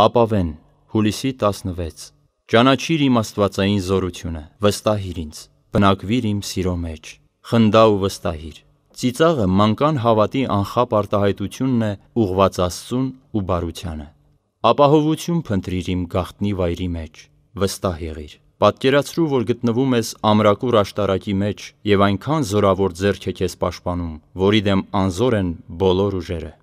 Ապավեն, հուլիսի 16։ Ճանաչիր իմ Աստվածային զորությունը, վստահիր ինձ, բնակվիր իմ սիրո մեջ, խնդա ու վստահիր։ Ծիծաղը մանկան հավատի անխապ արտահայտությունն է ուղված Աստծուն ու բարությանը։ Ապահովություն փնտրիր իմ գաղտնի վայրի մեջ, վստահ եղիր։ Պատկերացրու, որ գտնվում ես ամրակուր աշտարակի մեջ եւ այնքան զորավոր ձեռք է քեզ պաշտպանում, որի դեմ անզոր են բոլոր ուժերը։